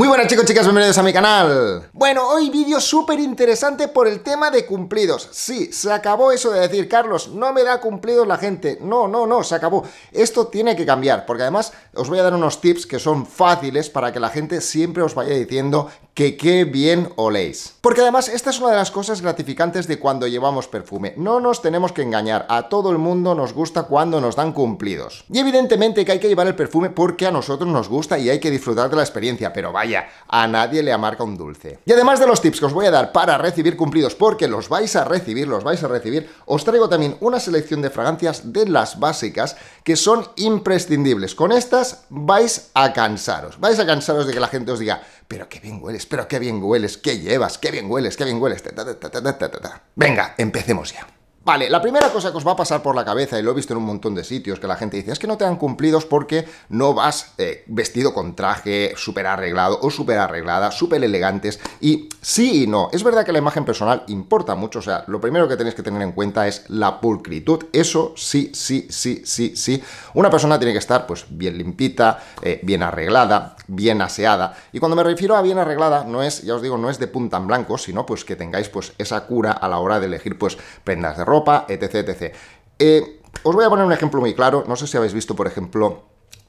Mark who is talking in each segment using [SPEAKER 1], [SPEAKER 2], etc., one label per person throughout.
[SPEAKER 1] Muy buenas chicos, chicas, bienvenidos a mi canal. Bueno, hoy vídeo súper interesante por el tema de cumplidos. Sí, se acabó eso de decir, Carlos, no me da cumplidos la gente. No, no, no, se acabó. Esto tiene que cambiar, porque además os voy a dar unos tips que son fáciles para que la gente siempre os vaya diciendo que qué bien oléis. Porque además esta es una de las cosas gratificantes de cuando llevamos perfume. No nos tenemos que engañar, a todo el mundo nos gusta cuando nos dan cumplidos. Y evidentemente que hay que llevar el perfume porque a nosotros nos gusta y hay que disfrutar de la experiencia, pero vaya a nadie le amarga un dulce. Y además de los tips que os voy a dar para recibir cumplidos, porque los vais a recibir, los vais a recibir, os traigo también una selección de fragancias de las básicas que son imprescindibles. Con estas vais a cansaros, vais a cansaros de que la gente os diga, pero qué bien hueles, pero qué bien hueles, qué llevas, qué bien hueles, qué bien hueles. Venga, empecemos ya. Vale, la primera cosa que os va a pasar por la cabeza, y lo he visto en un montón de sitios, que la gente dice, es que no te han cumplidos porque no vas eh, vestido con traje súper arreglado o súper arreglada, súper elegantes, y sí y no. Es verdad que la imagen personal importa mucho, o sea, lo primero que tenéis que tener en cuenta es la pulcritud, eso sí, sí, sí, sí, sí. Una persona tiene que estar, pues, bien limpita, eh, bien arreglada, bien aseada, y cuando me refiero a bien arreglada, no es, ya os digo, no es de punta en blanco, sino pues que tengáis, pues, esa cura a la hora de elegir, pues, prendas de ropa, etc, etc. Eh, os voy a poner un ejemplo muy claro, no sé si habéis visto, por ejemplo,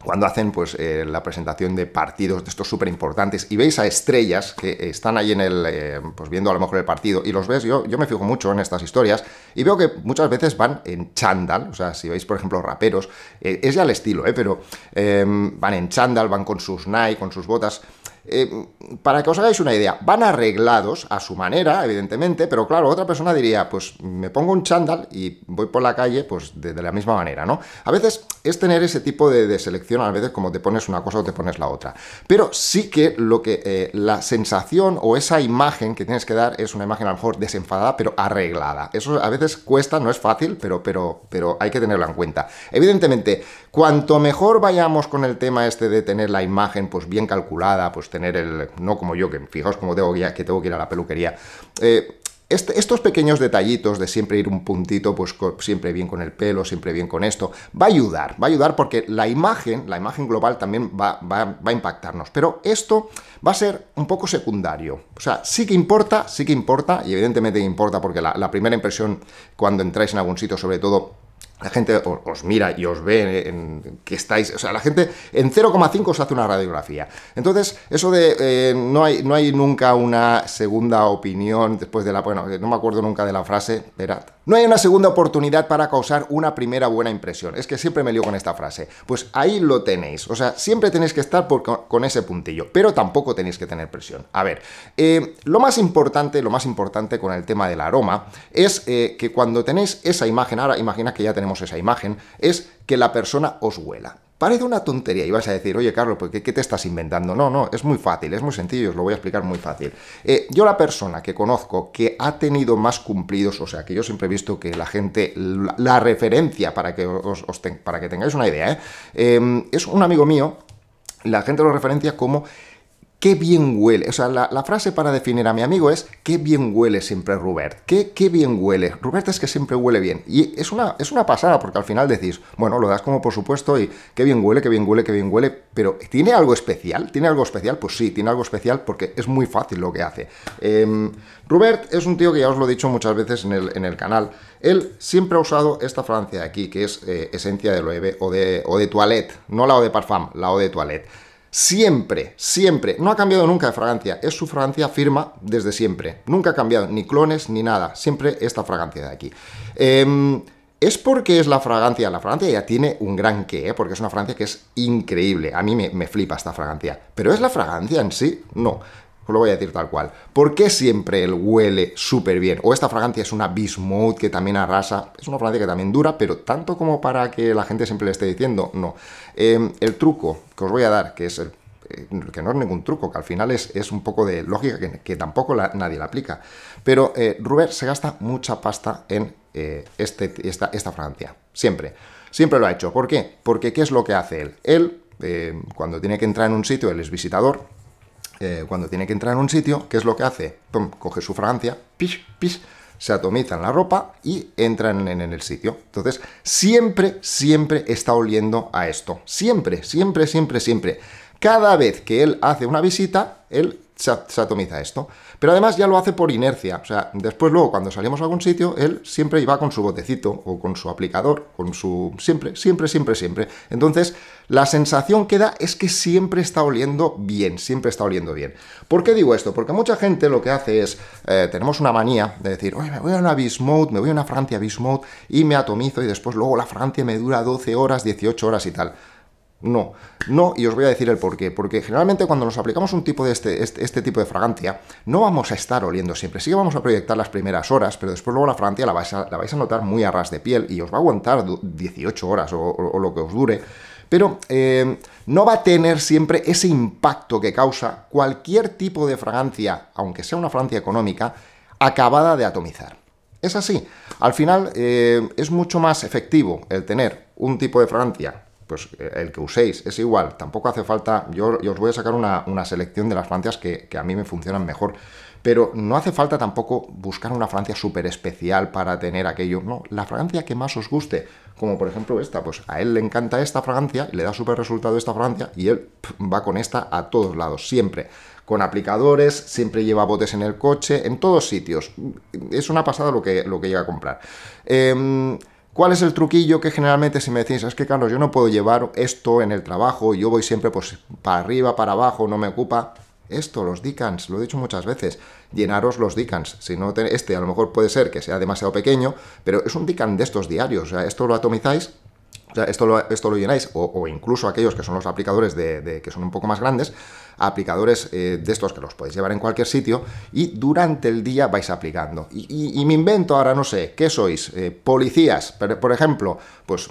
[SPEAKER 1] cuando hacen pues, eh, la presentación de partidos de estos súper importantes y veis a estrellas que están ahí en el, eh, pues viendo a lo mejor el partido y los ves, yo, yo me fijo mucho en estas historias y veo que muchas veces van en chándal, o sea, si veis por ejemplo raperos, es ya el estilo, pero van en chándal, van con sus Nike, con sus botas eh, para que os hagáis una idea, van arreglados a su manera, evidentemente, pero claro, otra persona diría, pues me pongo un chándal y voy por la calle pues de, la misma manera, ¿no? A veces es tener ese tipo de, selección, a veces como te pones una cosa o te pones la otra. Pero sí que lo que eh, la sensación o esa imagen que tienes que dar es una imagen a lo mejor desenfadada, pero arreglada. Eso a veces cuesta, no es fácil, pero, pero, pero hay que tenerlo en cuenta. Evidentemente, Cuanto mejor vayamos con el tema este de tener la imagen pues bien calculada, pues tener el... no como yo, que fijaos como tengo que, tengo que ir a la peluquería. Eh, este, estos pequeños detallitos de siempre ir un puntito, pues siempre bien con el pelo, siempre bien con esto, va a ayudar, va a ayudar porque la imagen, la imagen global también va, a impactarnos, pero esto va a ser un poco secundario. O sea, sí que importa, sí que importa, y evidentemente importa porque la primera impresión cuando entráis en algún sitio, sobre todo, la gente os mira y os ve en, que estáis. O sea, la gente en 0,5 os hace una radiografía. Entonces, eso de eh, no, hay, nunca una segunda opinión después de la. Bueno, no me acuerdo nunca de la frase. Verad. No hay una segunda oportunidad para causar una primera buena impresión. Es que siempre me lío con esta frase. Pues ahí lo tenéis. O sea, siempre tenéis que estar con ese puntillo, pero tampoco tenéis que tener presión. A ver, eh, lo más importante, lo más importante con el tema del aroma es eh, que cuando tenéis esa imagen, ahora imagina que ya tenemos esa imagen, es que la persona os huela. Parece una tontería y vas a decir, oye Carlos, ¿por pues, qué, te estás inventando? No, no, es muy fácil, es muy sencillo, os lo voy a explicar muy fácil. Eh, yo la persona que conozco que ha tenido más cumplidos, o sea, que yo siempre he visto que la gente, la, referencia para que, os, para que tengáis una idea, eh, eh, es un amigo mío, la gente lo referencia como qué bien huele. O sea, la, frase para definir a mi amigo es qué bien huele siempre Rubert. Qué, qué bien huele. Rubert es que siempre huele bien. Y es una, es una pasada, porque al final decís, bueno, lo das como por supuesto y qué bien huele, qué bien huele, qué bien huele. Pero ¿tiene algo especial? ¿Tiene algo especial? Pues sí, tiene algo especial porque es muy fácil lo que hace. Eh, Rubert es un tío que ya os lo he dicho muchas veces en el, en el canal. Él siempre ha usado esta francia de aquí, que es eh, esencia de loewe o de, o de toilette. No la o de parfum, la o de toilette. Siempre, siempre, no ha cambiado nunca de fragancia, es su fragancia firma desde siempre. Nunca ha cambiado, ni clones, ni nada, siempre esta fragancia de aquí. Em, es porque es la fragancia, la fragancia ya tiene un gran qué, ¿eh? porque es una fragancia que es increíble, a mí me, me, flipa esta fragancia, pero ¿es la fragancia en sí? No, lo voy a decir tal cual. ¿Por qué siempre él huele súper bien? O esta fragancia es una Bismuth que también arrasa. Es una fragancia que también dura, pero tanto como para que la gente siempre le esté diciendo, no. Em, el truco que os voy a dar, que es el eh, que no es ningún truco, que al final es, es un poco de lógica que, tampoco la, nadie la aplica. Pero eh, Ruber se gasta mucha pasta en eh, este, esta, esta fragancia, siempre. Siempre lo ha hecho. ¿Por qué? Porque ¿qué es lo que hace él? Él, eh, cuando tiene que entrar en un sitio, él es visitador, cuando tiene que entrar en un sitio, ¿qué es lo que hace? Pum, coge su fragancia, pish, pish, se atomiza en la ropa y entran en, el sitio. Entonces, siempre, siempre está oliendo a esto. Siempre, siempre, siempre, siempre. Cada vez que él hace una visita, él se, atomiza esto. Pero además ya lo hace por inercia. O sea, después luego cuando salimos a algún sitio, él siempre iba con su botecito o con su aplicador, con su... siempre, siempre, siempre, siempre. Entonces, la sensación que da es que siempre está oliendo bien, siempre está oliendo bien. ¿Por qué digo esto? Porque mucha gente lo que hace es, eh, tenemos una manía de decir, me voy a una Bismuth, me voy a una Francia Bismuth y me atomizo y después luego la Francia me dura 12 horas, 18 horas y tal. No, no, y os voy a decir el por qué. Porque generalmente cuando nos aplicamos un tipo de este, este, este, tipo de fragancia, no vamos a estar oliendo siempre. Sí que vamos a proyectar las primeras horas, pero después luego la fragancia la vais a, la vais a notar muy a ras de piel y os va a aguantar 18 horas o, lo que os dure. Pero eh, no va a tener siempre ese impacto que causa cualquier tipo de fragancia, aunque sea una fragancia económica, acabada de atomizar. Es así. Al final eh, es mucho más efectivo el tener un tipo de fragancia pues eh, el que uséis es igual, tampoco hace falta, yo, os voy a sacar una, selección de las Francias que, a mí me funcionan mejor, pero no hace falta tampoco buscar una Francia súper especial para tener aquello, no, la fragancia que más os guste, como por ejemplo esta, pues a él le encanta esta fragancia, le da súper resultado esta fragancia y él va con esta a todos lados, siempre con aplicadores, siempre lleva botes en el coche, en todos sitios. Es una pasada lo que, lo que llega a comprar. Eh, ¿Cuál es el truquillo que generalmente si me decís, es que Carlos, yo no puedo llevar esto en el trabajo, yo voy siempre pues, para arriba, para abajo, no me ocupa? Esto, los dicans lo he dicho muchas veces, llenaros los dicans Si no, este a lo mejor puede ser que sea demasiado pequeño, pero es un dican de estos diarios, o sea, esto lo atomizáis esto lo, llenáis, o, incluso aquellos que son los aplicadores de, que son un poco más grandes, aplicadores eh, de estos que los podéis llevar en cualquier sitio, y durante el día vais aplicando. Y, me invento ahora, no sé, ¿qué sois? Eh, policías, por ejemplo, pues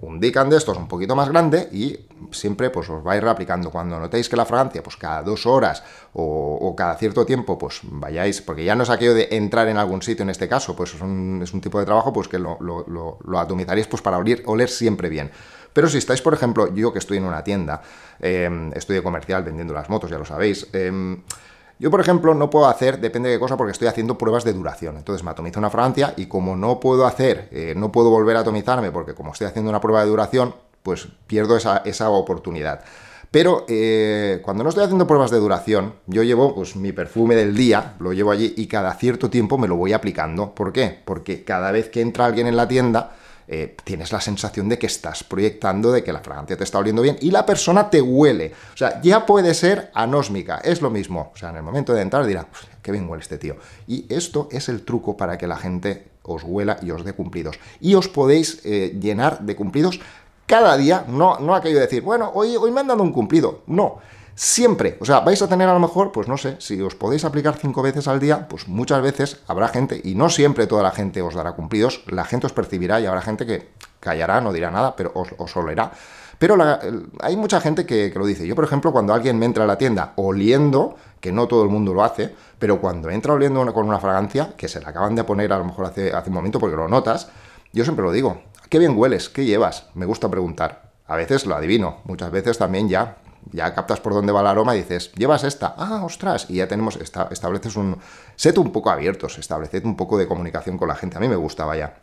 [SPEAKER 1] un dican de estos un poquito más grande y siempre pues os vais reaplicando. Cuando notéis que la fragancia, pues cada dos horas o, cada cierto tiempo, pues vayáis, porque ya no es aquello de entrar en algún sitio en este caso, pues es un, tipo de trabajo pues que lo, lo, atomizaréis pues para oler, siempre bien. Pero si estáis, por ejemplo, yo que estoy en una tienda, eh, estudio comercial vendiendo las motos, ya lo sabéis, eh, yo, por ejemplo, no puedo hacer, depende de qué cosa, porque estoy haciendo pruebas de duración. Entonces me atomizo una fragancia y como no puedo hacer, eh, no puedo volver a atomizarme porque como estoy haciendo una prueba de duración, pues pierdo esa, oportunidad. Pero eh, cuando no estoy haciendo pruebas de duración, yo llevo pues, mi perfume del día, lo llevo allí y cada cierto tiempo me lo voy aplicando. ¿Por qué? Porque cada vez que entra alguien en la tienda, eh, tienes la sensación de que estás proyectando, de que la fragancia te está oliendo bien y la persona te huele. O sea, ya puede ser anósmica, es lo mismo. O sea, en el momento de entrar dirá, qué bien huele este tío. Y esto es el truco para que la gente os huela y os dé cumplidos. Y os podéis eh, llenar de cumplidos cada día, no, no aquello de decir, bueno, hoy, hoy me han dado un cumplido, no siempre. O sea, vais a tener a lo mejor, pues no sé, si os podéis aplicar cinco veces al día, pues muchas veces habrá gente, y no siempre toda la gente os dará cumplidos, la gente os percibirá y habrá gente que callará, no dirá nada, pero os, olerá. Pero hay mucha gente que, lo dice. Yo, por ejemplo, cuando alguien me entra a la tienda oliendo, que no todo el mundo lo hace, pero cuando entra oliendo con una fragancia, que se la acaban de poner a lo mejor hace, hace un momento porque lo notas, yo siempre lo digo, qué bien hueles, qué llevas, me gusta preguntar. A veces lo adivino, muchas veces también ya ya captas por dónde va la aroma y dices, llevas esta, ah, ostras, y ya tenemos, estableces un, set un poco abiertos, estableced un poco de comunicación con la gente, a mí me gustaba ya.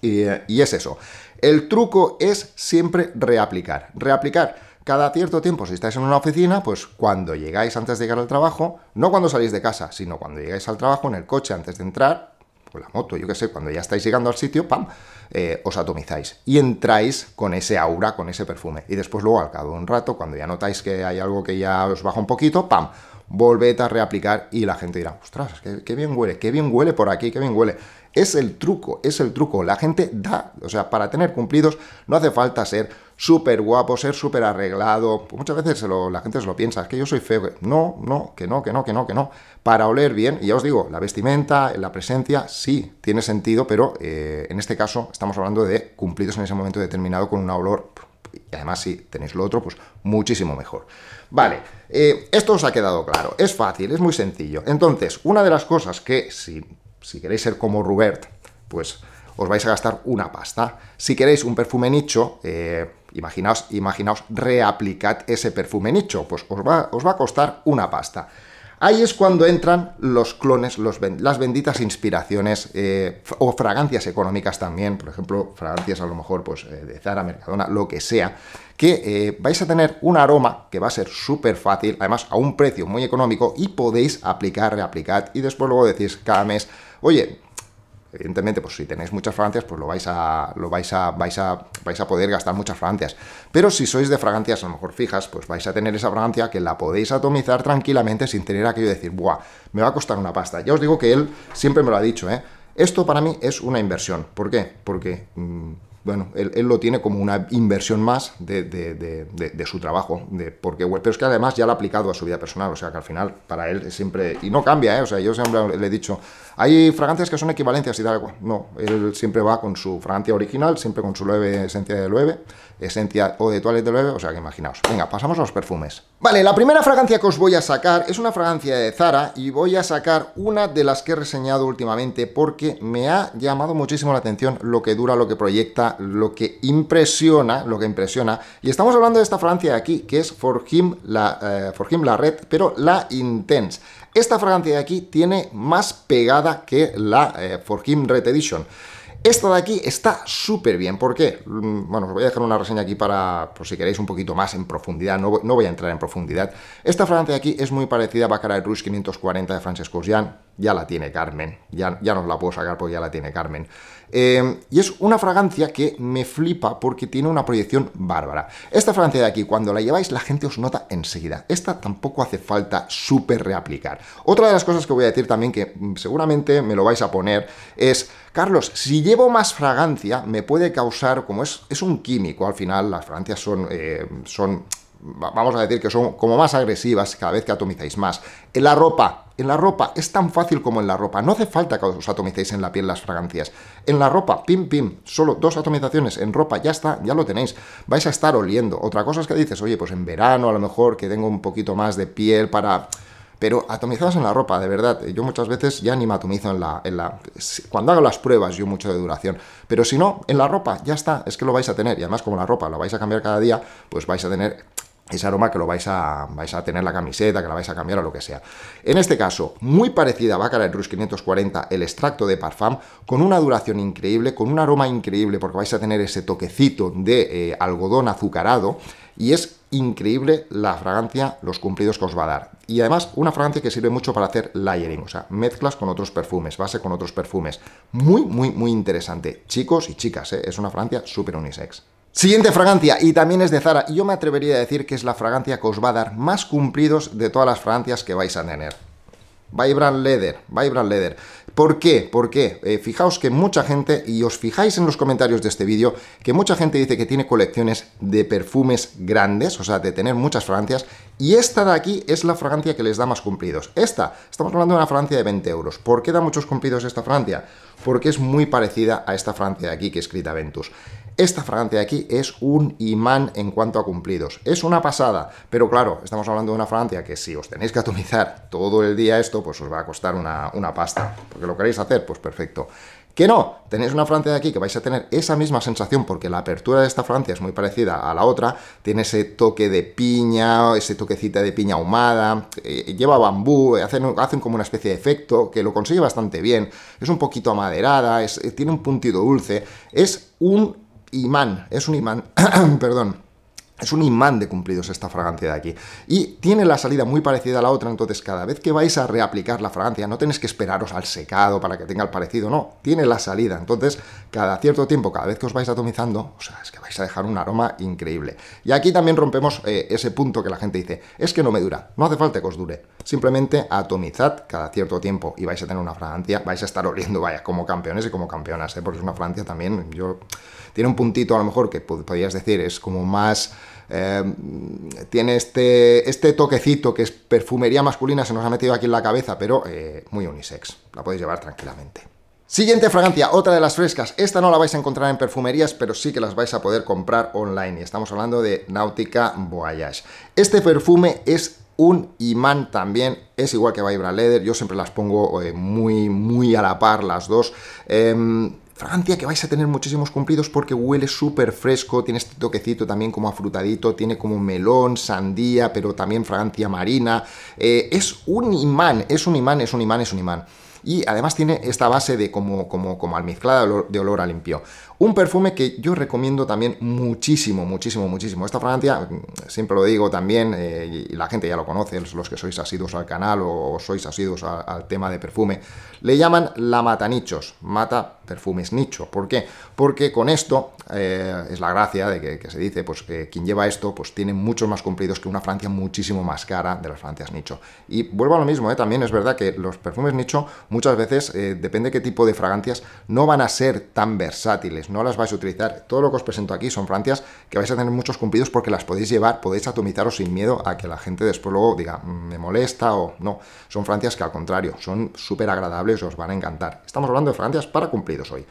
[SPEAKER 1] Y, y es eso. El truco es siempre reaplicar, reaplicar cada cierto tiempo, si estáis en una oficina, pues cuando llegáis antes de llegar al trabajo, no cuando salís de casa, sino cuando llegáis al trabajo en el coche antes de entrar, pues la moto, yo qué sé, cuando ya estáis llegando al sitio, ¡pam! Eh, os atomizáis y entráis con ese aura, con ese perfume. Y después luego, al cabo de un rato, cuando ya notáis que hay algo que ya os baja un poquito, ¡pam! Volved a reaplicar y la gente dirá, ostras, que qué bien huele, qué bien huele por aquí, qué bien huele. Es el truco, es el truco. La gente da, o sea, para tener cumplidos no hace falta ser súper guapo, ser súper arreglado. Muchas veces la gente se lo piensa, es que yo soy feo. No, no, que no, que no, que no, que no. Para oler bien, y ya os digo, la vestimenta, la presencia, sí, tiene sentido, pero eh, en este caso estamos hablando de cumplidos en ese momento determinado con un olor y además si tenéis lo otro, pues muchísimo mejor. Vale, eh, esto os ha quedado claro, es fácil, es muy sencillo. Entonces, una de las cosas que si si queréis ser como Rubert, pues os vais a gastar una pasta. Si queréis un perfume nicho, eh, imaginaos, imaginaos, reaplicad ese perfume nicho, pues os va, os va, a costar una pasta. Ahí es cuando entran los clones, los, las benditas inspiraciones eh, o fragancias económicas también, por ejemplo, fragancias a lo mejor pues, eh, de Zara, Mercadona, lo que sea, que eh, vais a tener un aroma que va a ser súper fácil, además a un precio muy económico y podéis aplicar, reaplicar y después luego decís cada mes, oye, evidentemente, pues si tenéis muchas fragancias, pues lo vais a, lo vais a, vais a, vais a poder gastar muchas fragancias. Pero si sois de fragancias a lo mejor fijas, pues vais a tener esa fragancia que la podéis atomizar tranquilamente sin tener aquello de decir, buah, me va a costar una pasta. Ya os digo que él siempre me lo ha dicho, ¿eh? Esto para mí es una inversión. ¿Por qué? Porque mm, bueno, él, lo tiene como una inversión más de, su trabajo, de, porque, pero es que además ya lo ha aplicado a su vida personal, o sea que al final para él siempre, y no cambia, ¿eh? o sea, yo siempre le he dicho, hay fragancias que son equivalencias y tal, no, él siempre va con su fragancia original, siempre con su leve esencia de leve, esencia o de toalete de leve, o sea que imaginaos. Venga, pasamos a los perfumes. Vale, la primera fragancia que os voy a sacar es una fragancia de Zara y voy a sacar una de las que he reseñado últimamente porque me ha llamado muchísimo la atención lo que dura, lo que proyecta, lo que impresiona, lo que impresiona. Y estamos hablando de esta fragancia de aquí, que es For Him la, eh, For la Red, pero la Intense. Esta fragancia de aquí tiene más pegada que la eh, For Him Red Edition. Esta de aquí está súper bien, ¿por qué? Mm, bueno, os voy a dejar una reseña aquí para, por si queréis, un poquito más en profundidad, no, voy a entrar en profundidad. Esta fragancia de aquí es muy parecida a Baccarat Rouge 540 de Francesco Jean, ya la tiene Carmen, ya, ya nos la puedo sacar porque ya la tiene Carmen. Em, y es una fragancia que me flipa porque tiene una proyección bárbara. Esta fragancia de aquí, cuando la lleváis, la gente os nota enseguida. Esta tampoco hace falta súper reaplicar. Otra de las cosas que voy a decir también, que mm, seguramente me lo vais a poner, es... Carlos, si llevo más fragancia, me puede causar, como es, es un químico al final, las fragancias son, eh, son vamos a decir que son como más agresivas cada vez que atomizáis más. En la ropa, en la ropa es tan fácil como en la ropa. No hace falta que os atomicéis en la piel las fragancias. En la ropa, pim, pim, solo dos atomizaciones en ropa, ya está, ya lo tenéis. Vais a estar oliendo. Otra cosa es que dices, oye, pues en verano a lo mejor que tengo un poquito más de piel para... Pero atomizadas en la ropa, de verdad. Yo muchas veces ya ni me atomizo en la, en la... Cuando hago las pruebas, yo mucho de duración. Pero si no, en la ropa, ya está. Es que lo vais a tener. Y además, como la ropa la vais a cambiar cada día, pues vais a tener ese aroma que lo vais a, vais a tener la camiseta, que la vais a cambiar o lo que sea. En este caso, muy parecida a Baccarat Rouge 540, el extracto de parfum, con una duración increíble, con un aroma increíble, porque vais a tener ese toquecito de eh, algodón azucarado, y es increíble la fragancia, los cumplidos que os va a dar. Y además, una fragancia que sirve mucho para hacer layering, o sea, mezclas con otros perfumes, base con otros perfumes. Muy, muy, muy interesante. Chicos y chicas, eh, es una fragancia súper unisex. Siguiente fragancia, y también es de Zara, y yo me atrevería a decir que es la fragancia que os va a dar más cumplidos de todas las fragancias que vais a tener. Vibrant Leather, Vibrant Leather. ¿Por qué? ¿Por eh, fijaos que mucha gente, y os fijáis en los comentarios de este vídeo, que mucha gente dice que tiene colecciones de perfumes grandes, o sea, de tener muchas fragancias, y esta de aquí es la fragancia que les da más cumplidos. Esta, estamos hablando de una fragancia de 20 euros. ¿Por qué da muchos cumplidos esta fragancia? Porque es muy parecida a esta fragancia de aquí que es escrita Ventus. Esta fragancia de aquí es un imán en cuanto a cumplidos. Es una pasada, pero claro, estamos hablando de una fragancia que si os tenéis que atomizar todo el día esto, pues os va a costar una, una pasta. Porque lo queréis hacer, pues perfecto. Que no, tenéis una Francia de aquí que vais a tener esa misma sensación porque la apertura de esta Francia es muy parecida a la otra, tiene ese toque de piña, ese toquecita de piña ahumada, eh, lleva bambú, hacen, hacen, como una especie de efecto que lo consigue bastante bien, es un poquito amaderada, eh, tiene un puntido dulce, es un imán, es un imán, perdón es un imán de cumplidos esta fragancia de aquí. Y tiene la salida muy parecida a la otra, entonces cada vez que vais a reaplicar la fragancia, no tenéis que esperaros al secado para que tenga el parecido, no, tiene la salida. Entonces, cada cierto tiempo, cada vez que os vais atomizando, o sea, es que vais a dejar un aroma increíble. Y aquí también rompemos eh, ese punto que la gente dice, es que no me dura, no hace falta que os dure. Simplemente atomizad cada cierto tiempo y vais a tener una fragancia, vais a estar oliendo, vaya, como campeones y como campeonas, ¿eh? porque es una fragancia también, yo tiene un puntito a lo mejor que podrías decir es como más... Eh, tiene este, este toquecito que es perfumería masculina, se nos ha metido aquí en la cabeza, pero eh, muy unisex, la podéis llevar tranquilamente. Siguiente fragancia, otra de las frescas. Esta no la vais a encontrar en perfumerías, pero sí que las vais a poder comprar online. Y estamos hablando de Nautica Voyage. Este perfume es un imán también, es igual que Vibra Leather, yo siempre las pongo eh, muy, muy a la par las dos. Eh, fragancia que vais a tener muchísimos cumplidos porque huele súper fresco, tiene este toquecito también como afrutadito, tiene como melón, sandía, pero también fragancia marina. Eh, es un imán, es un imán, es un imán, es un imán. Y además tiene esta base de como, como, como almizclada de olor a limpio. Un perfume que yo recomiendo también muchísimo, muchísimo, muchísimo. Esta fragancia, mm, siempre lo digo también, eh, y la gente ya lo conoce, los que sois asiduos al canal o, sois asiduos al tema de perfume, le llaman la mata nichos, mata perfumes nicho. ¿Por qué? Porque con esto, eh, es la gracia de que, se dice, pues quien lleva esto, pues tiene muchos más cumplidos que una fragancia muchísimo más cara de las fragancias nicho. Y vuelvo a lo mismo, eh, también es verdad que los perfumes nicho muchas veces, depende qué tipo de fragancias, no van a ser tan versátiles pues no las vais a utilizar. Todo lo que os presento aquí son francias que vais a tener muchos cumplidos porque las podéis llevar, podéis atomizaros sin miedo a que la gente después luego diga, mm, me molesta o no. Son francias que al contrario, son súper agradables os van a encantar. Estamos hablando de francias para cumplidos hoy.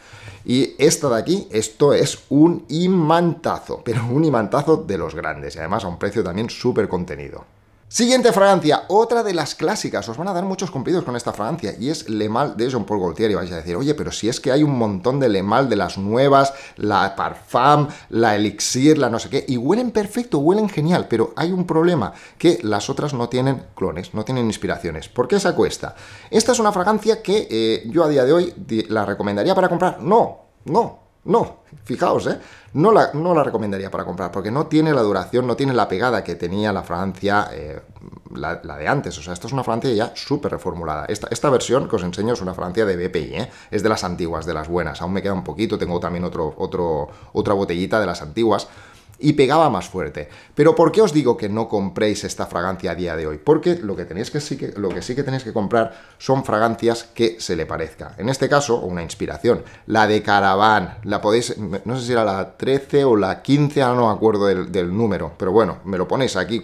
[SPEAKER 1] Y esta de aquí, esto es un imantazo, pero un imantazo de los grandes y además a un precio también súper contenido. Siguiente fragancia, otra de las clásicas. Os van a dar muchos cumplidos con esta fragancia y es Le Mal de Jean Paul Gaultier. Y vais a decir, oye, pero si es que hay un montón de Le Mal de las nuevas, la Parfum, la Elixir, la no sé qué, y huelen perfecto, huelen genial, pero hay un problema, que las otras no tienen clones, no tienen inspiraciones. ¿Por qué esa cuesta? Esta es una fragancia que eh, yo a día de hoy la recomendaría para comprar. No, no, no, fijaos, ¿eh? no, la, recomendaría para comprar porque no tiene la duración, no tiene la pegada que tenía la Francia, eh, la, de antes. O sea, esta es una Francia ya súper reformulada. Esta, versión que os enseño es una Francia de BPI, ¿eh? es de las antiguas, de las buenas. Aún me queda un poquito, tengo también otro, otro, otra botellita de las antiguas y pegaba más fuerte. Pero ¿por qué os digo que no compréis esta fragancia a día de hoy? Porque lo que, tenéis que, sí, que, lo que sí que tenéis que comprar son fragancias que se le parezca. En este caso, una inspiración, la de Caravan, la podéis, no sé si era la 13 o la 15, ahora no me acuerdo del, número, pero bueno, me lo ponéis aquí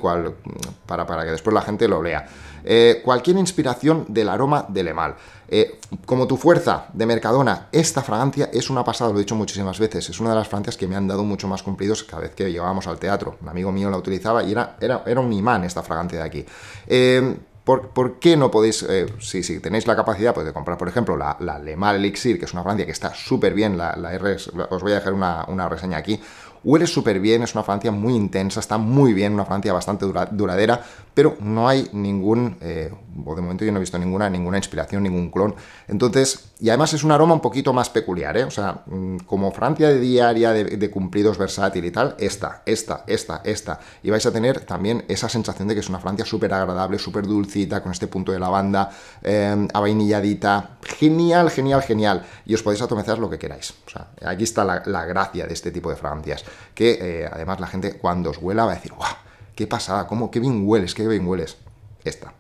[SPEAKER 1] para, para que después la gente lo lea. Eh, cualquier inspiración del aroma de mal. Eh, como tu fuerza de Mercadona, esta fragancia es una pasada, lo he dicho muchísimas veces, es una de las fragancias que me han dado mucho más cumplidos cada vez que llevábamos al teatro. Un amigo mío la utilizaba y era, era, era un imán esta fragancia de aquí. Eh, ¿Por, qué no podéis, eh, si, tenéis la capacidad pues, de comprar, por ejemplo, la, la Le Mal Elixir, que es una fragancia que está súper bien, la, os voy a dejar una, reseña aquí, huele súper bien, es una fragancia muy intensa, está muy bien, una fragancia bastante duradera, pero no hay ningún, eh, o de momento yo no he visto ninguna, ninguna inspiración, ningún clon. Entonces, y además es un aroma un poquito más peculiar, ¿eh? O sea, mm, como Francia de diaria, de, cumplidos versátil y tal, esta, esta, esta, esta. Y vais a tener también esa sensación de que es una Francia súper agradable, súper dulcita, con este punto de lavanda, eh, avainilladita. Genial, genial, genial. Y os podéis atomizar lo que queráis. O sea, aquí está la, gracia de este tipo de Francias, que eh, además la gente cuando os huela va a decir, ¡guau! qué pasada, cómo, qué bien hueles, qué hueles. Esta.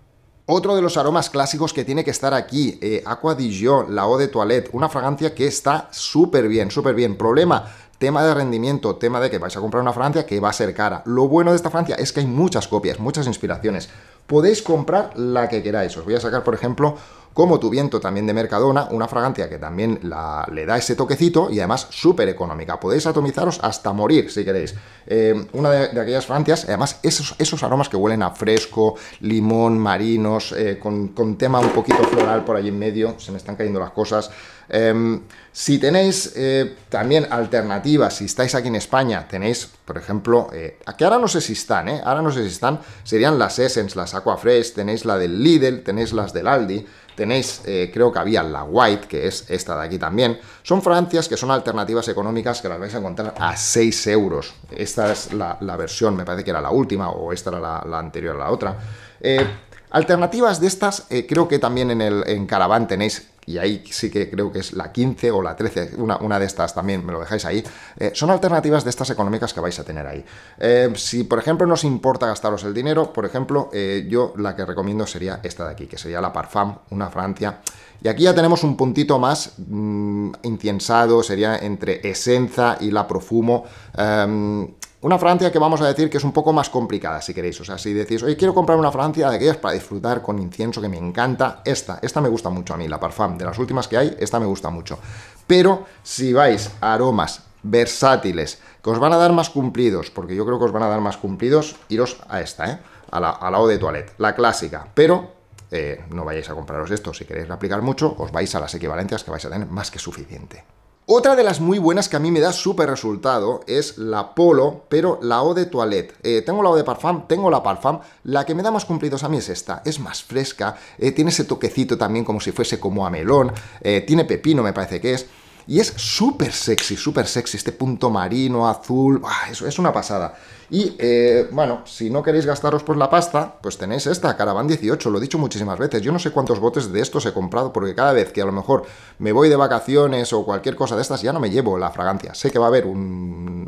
[SPEAKER 1] Otro de los aromas clásicos que tiene que estar aquí, eh, Aqua Dijon, la Eau de Toilette, una fragancia que está súper bien, súper bien. Problema, tema de rendimiento, tema de que vais a comprar una fragancia que va a ser cara. Lo bueno de esta fragancia es que hay muchas copias, muchas inspiraciones. Podéis comprar la que queráis. Os voy a sacar, por ejemplo, como tu viento también de Mercadona, una fragancia que también la, le da ese toquecito y además súper económica. Podéis atomizaros hasta morir si queréis. Eh, una de, aquellas fragancias, además esos, aromas que huelen a fresco, limón, marinos, eh, con, tema un poquito floral por allí en medio, se me están cayendo las cosas. Em, si tenéis eh, también alternativas, si estáis aquí en España, tenéis, por ejemplo, que ahora no sé si están, ahora no sé si están, serían las Essence, las Aqua Fresh, tenéis la del Lidl, tenéis las del Aldi, Tenéis, eh, creo que había la White, que es esta de aquí también. Son francias que son alternativas económicas que las vais a encontrar a 6 euros. Esta es la, versión, me parece que era la última, o esta era la, anterior a la otra. Eh, Alternativas de estas, eh, creo que también en, el, en tenéis, y ahí sí que creo que es la 15 o la 13, una, una de estas también, me lo dejáis ahí, eh, son alternativas de estas económicas que vais a tener ahí. Eh, si, por ejemplo, no os importa gastaros el dinero, por ejemplo, yo la que recomiendo sería esta de aquí, que sería la Parfum, una Francia. Y aquí ya tenemos un puntito más mm, intensado sería entre Esenza y la Profumo. Em, una Francia que vamos a decir que es un poco más complicada, si queréis. O sea, si decís, oye, quiero comprar una Francia de aquellas para disfrutar con incienso que me encanta, esta, esta me gusta mucho a mí, la Parfum, de las últimas que hay, esta me gusta mucho. Pero si vais a aromas versátiles, que os van a dar más cumplidos, porque yo creo que os van a dar más cumplidos, iros a esta, ¿eh? A la, de toilette, la clásica, pero eh, no vayáis a compraros esto, si queréis aplicar mucho, os vais a las equivalencias que vais a tener más que suficiente. Otra de las muy buenas que a mí me da súper resultado es la Polo, pero la O de Toilette. Eh, tengo la O de Parfum, tengo la Parfum. La que me da más cumplidos a mí es esta. Es más fresca, eh, tiene ese toquecito también como si fuese como a melón. Eh, tiene pepino, me parece que es. Y es súper sexy, súper sexy, este punto marino, azul, eso es una pasada. Y eh, bueno, si no queréis gastaros por la pasta, pues tenéis esta, Caravan 18, lo he dicho muchísimas veces, yo no sé cuántos botes de estos he comprado, porque cada vez que a lo mejor me voy de vacaciones o cualquier cosa de estas, ya no me llevo la fragancia. Sé que va a haber un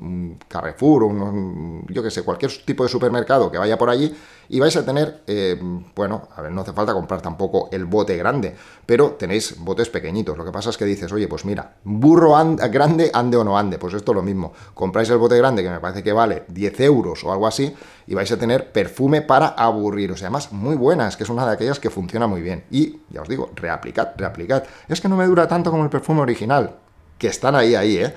[SPEAKER 1] Carrefour, yo que sé, cualquier tipo de supermercado que vaya por allí y vais a tener, eh, bueno, a ver, no hace falta comprar tampoco el bote grande, pero tenéis botes pequeñitos. Lo que pasa es que dices, oye, pues mira, burro grande, ande o no ande, pues esto es lo mismo. Compráis el bote grande que me parece que vale 10 euros o algo así y vais a tener perfume para aburriros. sea, además, muy buenas, que es una de aquellas que funciona muy bien. Y ya os digo, reaplicad, reaplicad. Es que no me dura tanto como el perfume original, que están ahí, ahí, ¿eh?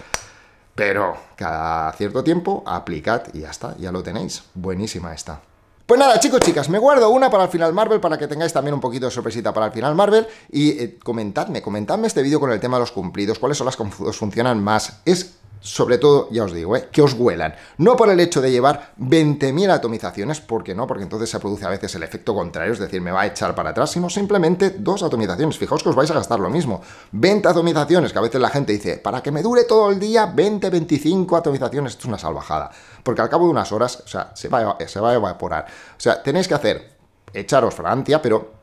[SPEAKER 1] pero cada cierto tiempo aplicad y ya está, ya lo tenéis. Buenísima esta. Pues nada, chicos, chicas, me guardo una para el final Marvel, para que tengáis también un poquito de sorpresita para el final Marvel. Y eh, comentadme, comentadme este vídeo con el tema de los cumplidos, cuáles son las que os funcionan más. Es sobre todo, ya os digo, eh, que os huelan. No por el hecho de llevar 20.000 atomizaciones, porque no, porque entonces se produce a veces el efecto contrario, es decir, me va a echar para atrás, sino simplemente dos atomizaciones. Fijaos que os vais a gastar lo mismo. 20 atomizaciones, que a veces la gente dice, para que me dure todo el día, 20, 25 atomizaciones, esto es una salvajada. Porque al cabo de unas horas, o sea, se va, se va a evaporar. O sea, tenéis que hacer, echaros Francia, pero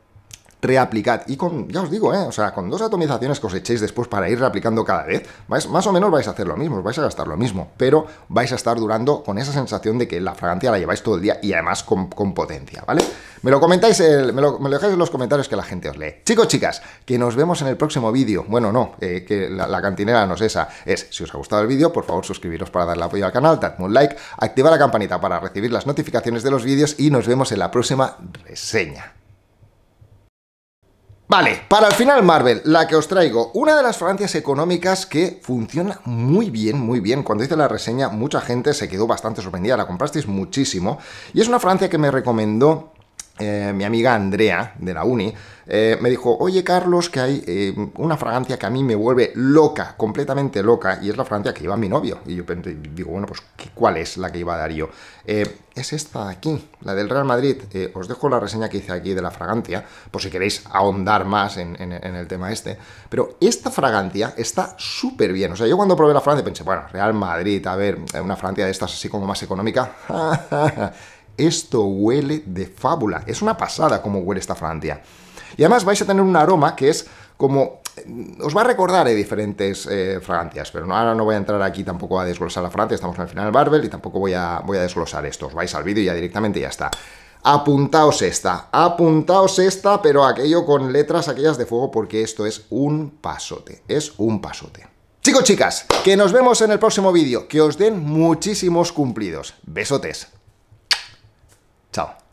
[SPEAKER 1] reaplicad. Y con, ya os digo, eh, o sea, con dos atomizaciones que os echéis después para ir reaplicando cada vez, más o menos vais a hacer lo mismo, vais a gastar lo mismo, pero vais a estar durando con esa sensación de que la fragancia la lleváis todo el día y además con, potencia, ¿vale? Me lo comentáis, me, lo, dejáis en los comentarios que la gente os lee. Chicos, chicas, que nos vemos en el próximo vídeo. Bueno, no, eh, que la, cantinera no es esa. Es, si os ha gustado el vídeo, por favor suscribiros para darle apoyo al canal, dadme un like, activa la campanita para recibir las notificaciones de los vídeos y nos vemos en la próxima reseña. Vale, para el final Marvel, la que os traigo, una de las franquicias económicas que funciona muy bien, muy bien. Cuando hice la reseña, mucha gente se quedó bastante sorprendida, la comprasteis muchísimo. Y es una fragancia que me recomendó eh, mi amiga Andrea de la Uni, eh, me dijo, oye Carlos, que hay eh, una fragancia que a mí me vuelve loca, completamente loca, y es la fragancia que lleva mi novio. Y yo digo, bueno, pues ¿cuál es la que iba a dar yo? Eh, es esta de aquí, la del Real Madrid. os dejo la reseña que hice aquí de la fragancia, por si queréis ahondar más en, el tema este. Pero esta fragancia está súper bien. O sea, yo cuando probé la fragancia pensé, bueno, Real Madrid, a ver, una fragancia de estas así como más económica. Esto huele de fábula. Es una pasada como huele esta fragancia. Y además vais a tener un aroma que es como os va a recordar eh, diferentes eh, fragancias, pero ahora no voy a entrar aquí tampoco a desglosar la fragancia, estamos al final del barbel y tampoco voy a, voy a desglosar esto, os vais al vídeo y ya directamente ya está. Apuntaos esta, apuntaos esta, pero aquello con letras aquellas de fuego porque esto es un pasote, es un pasote. Chicos, chicas, que nos vemos en el próximo vídeo, que os den muchísimos cumplidos. Besotes. Chao.